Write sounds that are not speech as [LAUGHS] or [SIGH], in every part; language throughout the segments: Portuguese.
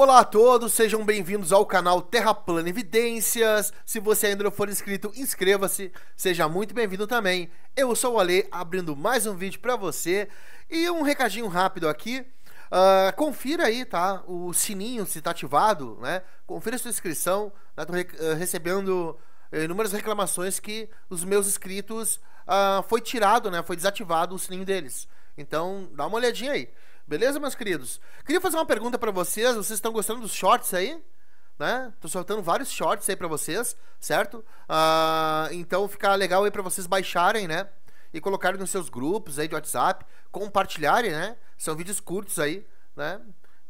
Olá a todos, sejam bem-vindos ao canal Terra Plana Evidências. Se você ainda não for inscrito, inscreva-se. Seja muito bem-vindo também. Eu sou o Ale, abrindo mais um vídeo para você. E um recadinho rápido aqui. Uh, confira aí, tá? O sininho se tá ativado, né? Confira sua inscrição. Né? Tá Tô ah, recebendo eh, inúmeras reclamações que os meus inscritos uh, foi tirado, né? Foi desativado o sininho deles. Então, dá uma olhadinha aí. Beleza, meus queridos? Queria fazer uma pergunta para vocês. Vocês estão gostando dos shorts aí? Né? Tô soltando vários shorts aí para vocês, certo? Uh, então fica legal aí para vocês baixarem, né? E colocarem nos seus grupos aí de WhatsApp, compartilharem, né? São vídeos curtos aí, né?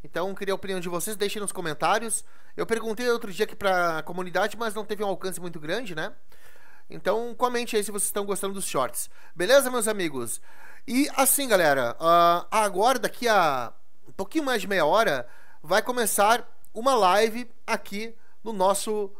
Então queria a opinião de vocês, deixem nos comentários. Eu perguntei outro dia aqui pra comunidade, mas não teve um alcance muito grande, né? Então comente aí se vocês estão gostando dos shorts. Beleza, meus amigos? E assim, galera, uh, agora, daqui a um pouquinho mais de meia hora, vai começar uma live aqui no nosso uh,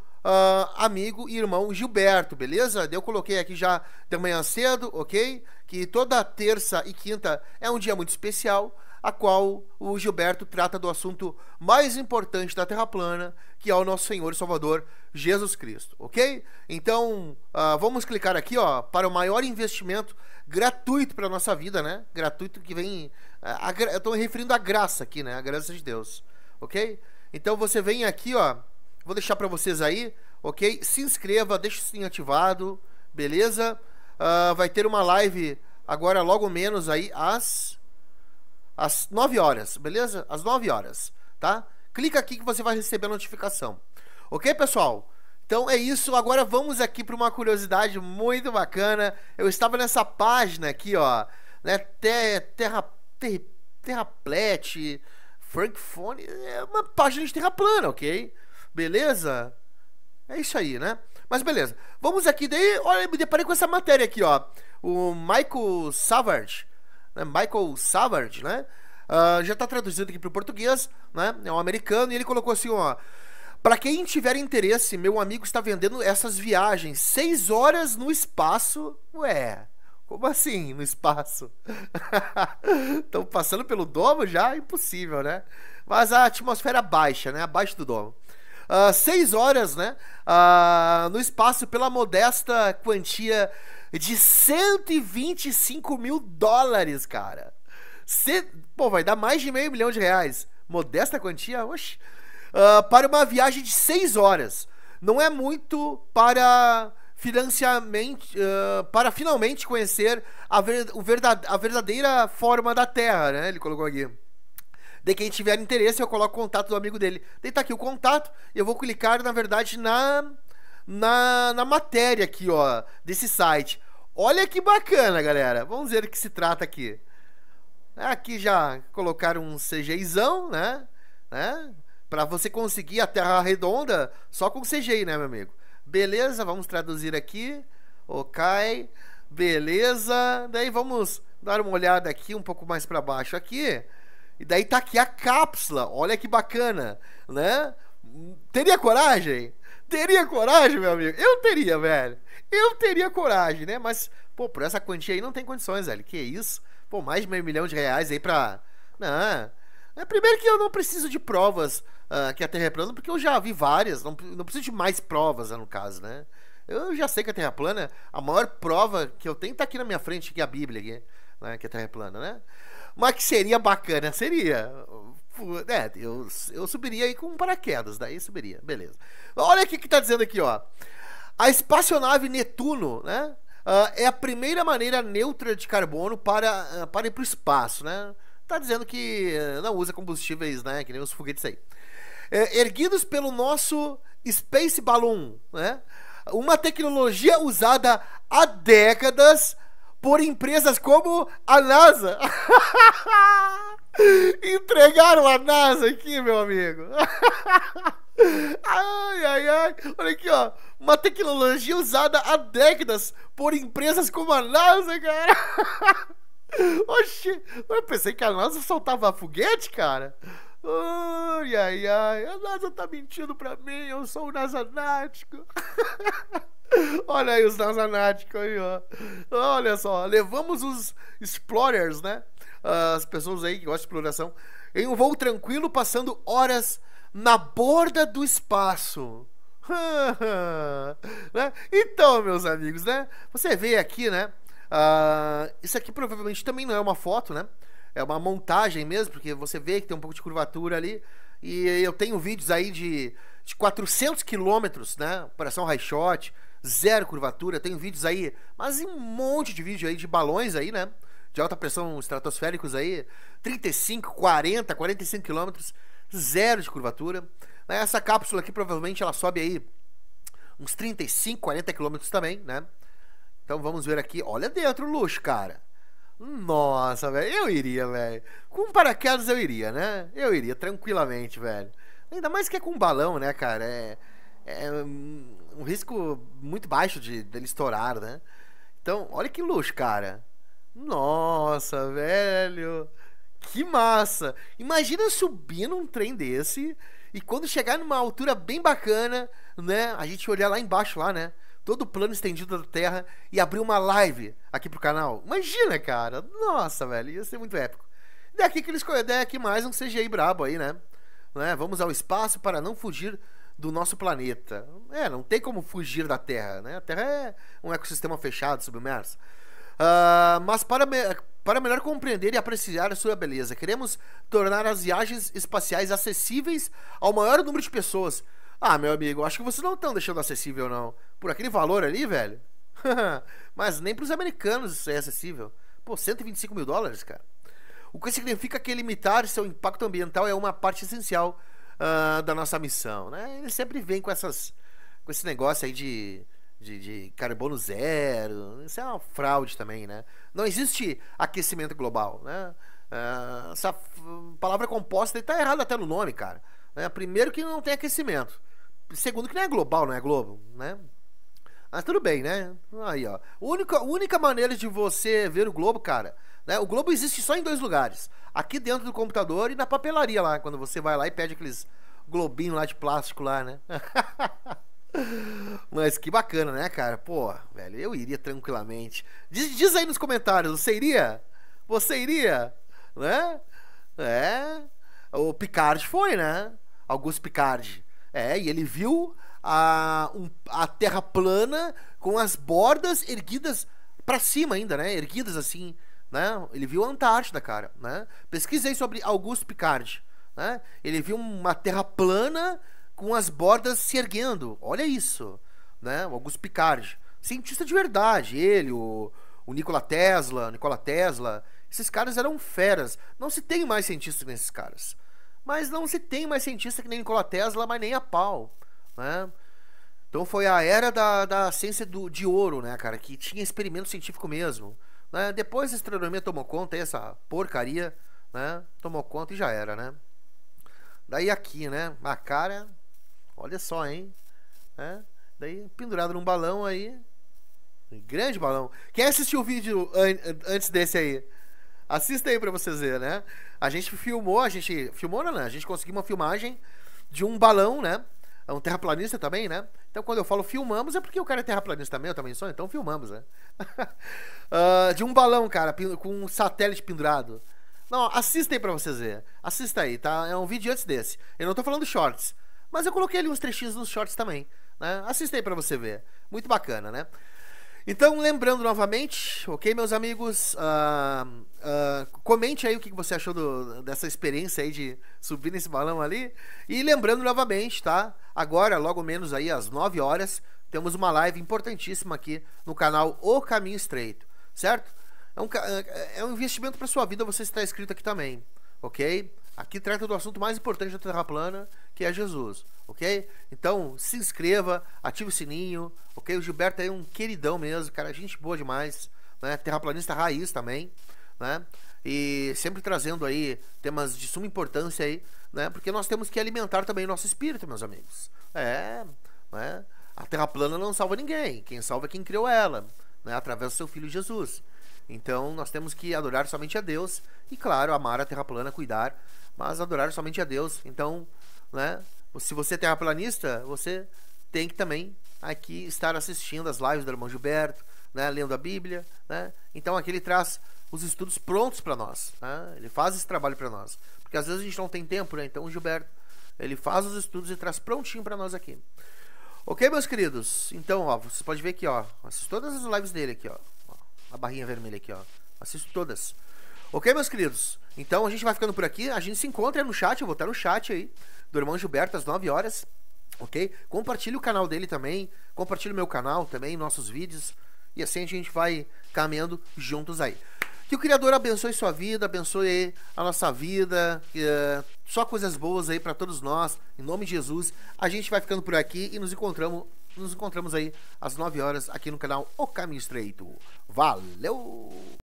amigo e irmão Gilberto, beleza? Eu coloquei aqui já de manhã cedo, ok? Que toda terça e quinta é um dia muito especial a qual o Gilberto trata do assunto mais importante da Terra plana, que é o nosso Senhor e Salvador Jesus Cristo, ok? Então uh, vamos clicar aqui, ó, para o maior investimento gratuito para nossa vida, né? Gratuito que vem, ah, a, a, eu estou referindo à graça aqui, né? A graça de Deus, ok? Então você vem aqui, ó, vou deixar para vocês aí, ok? Se inscreva, deixa o sininho ativado, beleza? Uh, vai ter uma live agora logo menos aí às às 9 horas, beleza? Às 9 horas, tá? Clica aqui que você vai receber a notificação. Ok, pessoal? Então é isso, agora vamos aqui para uma curiosidade muito bacana. Eu estava nessa página aqui, ó, né, terra, ter, Terraplet, Frankfone, é uma página de terra plana, ok? Beleza? É isso aí, né? Mas beleza, vamos aqui, daí, olha, me deparei com essa matéria aqui, ó, o Michael Savard, né, Michael Savard, né, Uh, já está traduzido aqui para o português, né? É um americano e ele colocou assim, ó. Para quem tiver interesse, meu amigo está vendendo essas viagens. Seis horas no espaço. Ué, como assim no espaço? Estão [LAUGHS] passando pelo domo já? Impossível, né? Mas a atmosfera baixa, né? Abaixo do domo. Uh, seis horas, né? Uh, no espaço pela modesta quantia de 125 mil dólares, cara. Se, pô, vai dar mais de meio milhão de reais. Modesta quantia, oxe. Uh, ah, para uma viagem de seis horas. Não é muito para financiamento, uh, para finalmente conhecer a, ver, o verdade, a verdadeira forma da Terra, né? Ele colocou aqui. De quem tiver interesse, eu coloco o contato do amigo dele. Dei tá aqui o contato, eu vou clicar, na verdade, na, na, na matéria aqui, ó, desse site. Olha que bacana, galera. Vamos ver o que se trata aqui. Aqui já colocaram um CGIzão, né? né? Para você conseguir a Terra Redonda só com CGI, né, meu amigo? Beleza, vamos traduzir aqui. Ok, beleza. Daí vamos dar uma olhada aqui um pouco mais para baixo aqui. E daí tá aqui a cápsula. Olha que bacana, né? Teria coragem? Teria coragem, meu amigo? Eu teria, velho. Eu teria coragem, né? Mas Pô, por essa quantia aí não tem condições, velho. Que isso? Pô, mais de meio milhão de reais aí pra. Não. É, primeiro que eu não preciso de provas uh, que a Terra é plana, porque eu já vi várias. Não, não preciso de mais provas, né, no caso, né? Eu já sei que a Terra é plana. A maior prova que eu tenho tá aqui na minha frente, que é a Bíblia, aqui, né, que a Terra é plana, né? Mas que seria bacana, seria. É, eu, eu subiria aí com paraquedas, daí subiria, beleza. Olha o que tá dizendo aqui, ó. A espaçonave Netuno, né? Uh, é a primeira maneira neutra de carbono para, uh, para ir para o espaço, né? Tá dizendo que uh, não usa combustíveis, né? Que nem os foguetes aí. É, erguidos pelo nosso Space Balloon, né? Uma tecnologia usada há décadas por empresas como a NASA. [LAUGHS] Entregaram a NASA aqui, meu amigo. [LAUGHS] Ai, ai, ai. Olha aqui, ó. Uma tecnologia usada há décadas por empresas como a NASA, cara. [LAUGHS] Oxi, eu pensei que a NASA soltava foguete, cara. Ai, ai, ai. A NASA tá mentindo pra mim. Eu sou o nasanático. [LAUGHS] Olha aí os nasanáticos aí, ó. Olha só, levamos os explorers, né? As pessoas aí que gostam de exploração em um voo tranquilo, passando horas na borda do espaço. [LAUGHS] né? Então, meus amigos, né? Você vê aqui, né? Uh, isso aqui provavelmente também não é uma foto, né? É uma montagem mesmo, porque você vê que tem um pouco de curvatura ali. E eu tenho vídeos aí de, de 400 quilômetros, né? Operação High Shot, zero curvatura. Tenho vídeos aí, mas um monte de vídeo aí de balões aí, né? De alta pressão estratosféricos aí, 35, 40, 45 quilômetros zero de curvatura. Né, essa cápsula aqui provavelmente ela sobe aí uns 35, 40 quilômetros também, né? Então vamos ver aqui. Olha dentro o luxo, cara. Nossa, velho. Eu iria, velho. Com paraquedas eu iria, né? Eu iria tranquilamente, velho. Ainda mais que é com balão, né, cara? É, é um risco muito baixo de dele estourar, né? Então, olha que luxo, cara. Nossa, velho. Que massa! Imagina subir num trem desse e quando chegar numa altura bem bacana, né? A gente olhar lá embaixo, lá, né? Todo o plano estendido da Terra e abrir uma live aqui pro canal. Imagina, cara! Nossa, velho, ia ser muito épico. Daqui que eles aqui mais um CGI brabo aí, né? né? Vamos ao espaço para não fugir do nosso planeta. É, não tem como fugir da Terra, né? A Terra é um ecossistema fechado, submerso. Uh, mas para, para melhor compreender e apreciar a sua beleza, queremos tornar as viagens espaciais acessíveis ao maior número de pessoas. Ah, meu amigo, acho que vocês não estão deixando acessível, não. Por aquele valor ali, velho. [LAUGHS] Mas nem para os americanos isso é acessível. Pô, 125 mil dólares, cara. O que significa que limitar seu impacto ambiental é uma parte essencial uh, da nossa missão, né? Ele sempre vem com essas, com esse negócio aí de de, de carbono zero. Isso é uma fraude também, né? Não existe aquecimento global, né? Uh, essa palavra composta está errada até no nome, cara. Né? Primeiro que não tem aquecimento. Segundo que não é global, não é globo, né? Mas tudo bem, né? Aí, ó. Única, única maneira de você ver o globo, cara. Né? O globo existe só em dois lugares. Aqui dentro do computador e na papelaria lá. Quando você vai lá e pede aqueles globinhos lá de plástico lá, né? [LAUGHS] Mas que bacana, né, cara? Pô, velho, eu iria tranquilamente. Diz, diz aí nos comentários, você iria? Você iria? Né? É. O Picard foi, né? Augusto Picard. É, e ele viu a, um, a terra plana com as bordas erguidas para cima ainda, né? Erguidas assim, né? Ele viu a Antártida, cara, né? Pesquisei sobre Augusto Picard, né? Ele viu uma terra plana com as bordas se erguendo. Olha isso, né? O Augusto Picard, cientista de verdade, ele, o, o Nikola Tesla, Nikola Tesla, esses caras eram feras. Não se tem mais cientista que esses caras. Mas não se tem mais cientista que nem Nikola Tesla, mas nem a pau, né? Então foi a era da, da ciência do, de ouro, né, cara? Que tinha experimento científico mesmo. Né? Depois a astronomia tomou conta, aí essa porcaria, né? Tomou conta e já era, né? Daí aqui, né? A cara Olha só, hein? É, daí, pendurado num balão aí. Um grande balão. Quem assistiu o vídeo an antes desse aí? Assista aí pra vocês verem, né? A gente filmou, a gente. Filmou, não, né? A gente conseguiu uma filmagem de um balão, né? É um terraplanista também, né? Então quando eu falo filmamos é porque o cara é terraplanista também, eu também sou, então filmamos, né? uh, [LAUGHS] de um balão, cara, com um satélite pendurado. Não, assista aí pra vocês verem. Assista aí, tá? É um vídeo antes desse. Eu não tô falando shorts. Mas eu coloquei ali uns trechinhos nos shorts também. Né? Assista aí pra você ver. Muito bacana, né? Então, lembrando novamente, ok, meus amigos? Uh, uh, comente aí o que você achou do, dessa experiência aí de subir nesse balão ali. E lembrando novamente, tá? Agora, logo menos aí às 9 horas, temos uma live importantíssima aqui no canal O Caminho Estreito, certo? É um, é, é um investimento para sua vida você estar inscrito aqui também, ok? Aqui trata do assunto mais importante da Terra plana que é Jesus, ok? Então se inscreva, ative o sininho, ok? O Gilberto é um queridão mesmo, cara, gente boa demais, né? Terraplanista raiz também, né? E sempre trazendo aí temas de suma importância aí, né? Porque nós temos que alimentar também o nosso espírito, meus amigos. É, né? A Terra plana não salva ninguém, quem salva é quem criou ela, né? Através do seu Filho Jesus. Então nós temos que adorar somente a Deus e, claro, amar a Terra plana, cuidar, mas adorar somente a Deus. Então né? Se você é terraplanista, você tem que também aqui estar assistindo as lives do irmão Gilberto, né? Lendo a Bíblia, né? Então aqui ele traz os estudos prontos para nós, né? Ele faz esse trabalho para nós, porque às vezes a gente não tem tempo, né? Então o Gilberto ele faz os estudos e traz prontinho para nós aqui. Ok, meus queridos? Então, ó, pode ver aqui, ó. Assisto todas as lives dele aqui, ó. A barrinha vermelha aqui, ó. Assisto todas. Ok, meus queridos? Então a gente vai ficando por aqui. A gente se encontra no chat. Eu vou estar no chat aí do irmão Gilberto às 9 horas. Ok? Compartilhe o canal dele também. Compartilhe o meu canal também, nossos vídeos. E assim a gente vai caminhando juntos aí. Que o Criador abençoe sua vida, abençoe a nossa vida. Eh, só coisas boas aí para todos nós. Em nome de Jesus. A gente vai ficando por aqui e nos encontramos, nos encontramos aí às 9 horas aqui no canal O Caminho Estreito. Valeu!